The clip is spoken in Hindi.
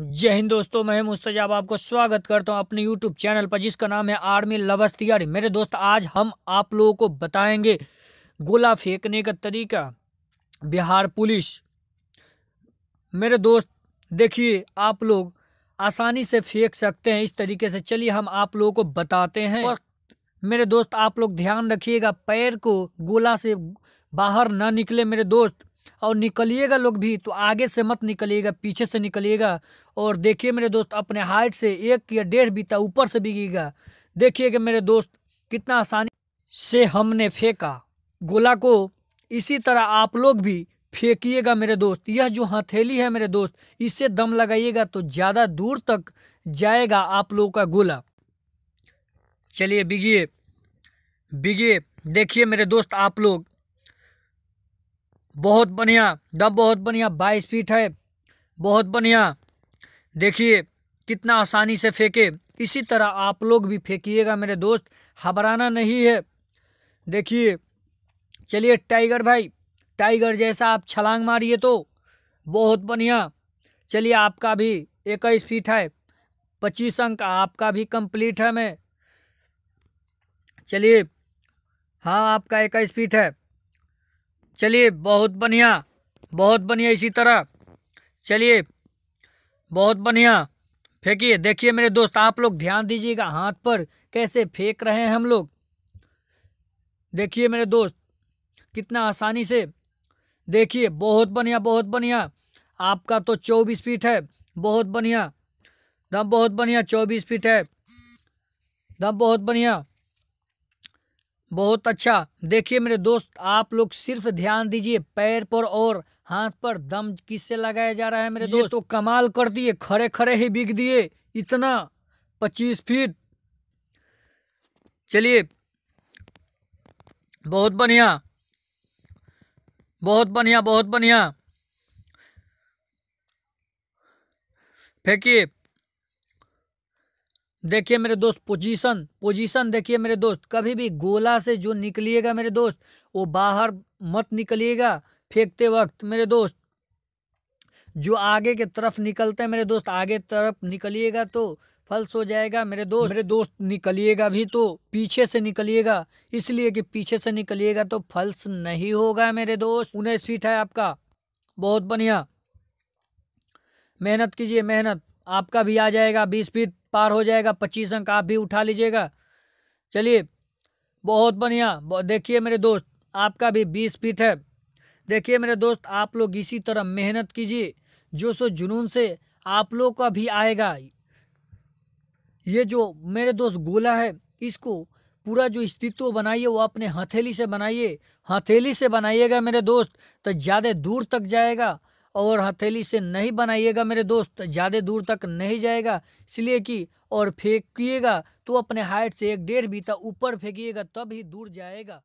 जय हिंद दोस्तों मैं मुस्तजाब आपको स्वागत करता हूं अपने यूट्यूब चैनल पर जिसका नाम है आर्मी लवस तैयारी मेरे दोस्त आज हम आप लोगों को बताएंगे गोला फेंकने का तरीका बिहार पुलिस मेरे दोस्त देखिए आप लोग आसानी से फेंक सकते हैं इस तरीके से चलिए हम आप लोगों को बताते हैं और मेरे दोस्त आप लोग ध्यान रखिएगा पैर को गोला से बाहर ना निकले मेरे दोस्त और निकलिएगा लोग भी तो आगे से मत निकलिएगा पीछे से निकलिएगा और देखिए मेरे दोस्त अपने हाइट से एक या डेढ़ बीता ऊपर से बिगेगा देखिएगा मेरे दोस्त कितना आसानी से हमने फेंका गोला को इसी तरह आप लोग भी फेंकिएगा मेरे दोस्त यह जो हथेली है मेरे दोस्त इससे दम लगाइएगा तो ज़्यादा दूर तक जाएगा आप लोगों का गोला चलिए बिगिए बिगिए देखिए मेरे दोस्त आप लोग बहुत बढ़िया दब बहुत बढ़िया बाईस फीट है बहुत बढ़िया देखिए कितना आसानी से फेंके इसी तरह आप लोग भी फेंकिएगा मेरे दोस्त घबराना नहीं है देखिए चलिए टाइगर भाई टाइगर जैसा आप छलांग मारिए तो बहुत बढ़िया चलिए आपका भी इक्कीस फीट है पच्चीस अंक आपका भी कंप्लीट है मैं चलिए हाँ आपका इक्कीस फीट है चलिए बहुत बढ़िया बहुत बढ़िया इसी तरह चलिए बहुत बढ़िया फेंकिए देखिए मेरे दोस्त आप लोग ध्यान दीजिएगा हाथ पर कैसे फेंक रहे हैं हम लोग देखिए मेरे दोस्त कितना आसानी से देखिए बहुत बढ़िया बहुत बढ़िया आपका तो चौबीस फीट है बहुत बढ़िया दम बहुत बढ़िया चौबीस फीट है दम बहुत बढ़िया बहुत अच्छा देखिए मेरे दोस्त आप लोग सिर्फ ध्यान दीजिए पैर पर और हाथ पर दम किससे लगाया जा रहा है मेरे तो दोस्त तो कमाल कर दिए खड़े खड़े ही बिक दिए इतना पच्चीस फीट चलिए बहुत बढ़िया बहुत बढ़िया बहुत बढ़िया फेंकिए देखिए मेरे दोस्त पोजीशन पोजीशन देखिए मेरे दोस्त कभी भी गोला से जो निकलिएगा मेरे दोस्त वो बाहर मत निकलिएगा फेंकते वक्त मेरे दोस्त जो आगे के तरफ निकलते हैं मेरे दोस्त आगे तरफ निकलिएगा तो फल्स हो जाएगा मेरे दोस्त मेरे दोस्त निकलिएगा भी तो पीछे से निकलिएगा इसलिए कि पीछे से निकलिएगा तो फल्स नहीं होगा मेरे दोस्त उन्हें सीट है आपका बहुत बढ़िया मेहनत कीजिए मेहनत आपका भी आ जाएगा बीस फीट पार हो जाएगा पच्चीस अंक आप भी उठा लीजिएगा चलिए बहुत बढ़िया देखिए मेरे दोस्त आपका भी बीस फीट है देखिए मेरे दोस्त आप लोग इसी तरह मेहनत कीजिए जो सो जुनून से आप लोग का भी आएगा ये जो मेरे दोस्त गोला है इसको पूरा जो अस्तित्व बनाइए वो अपने हथेली से बनाइए हथेली से बनाइएगा मेरे दोस्त तो ज़्यादा दूर तक जाएगा और हथेली से नहीं बनाइएगा मेरे दोस्त ज़्यादा दूर तक नहीं जाएगा इसलिए कि और फेंकिएगा तो अपने हाइट से एक डेढ़ बीता ऊपर फेंकिएगा तब ही दूर जाएगा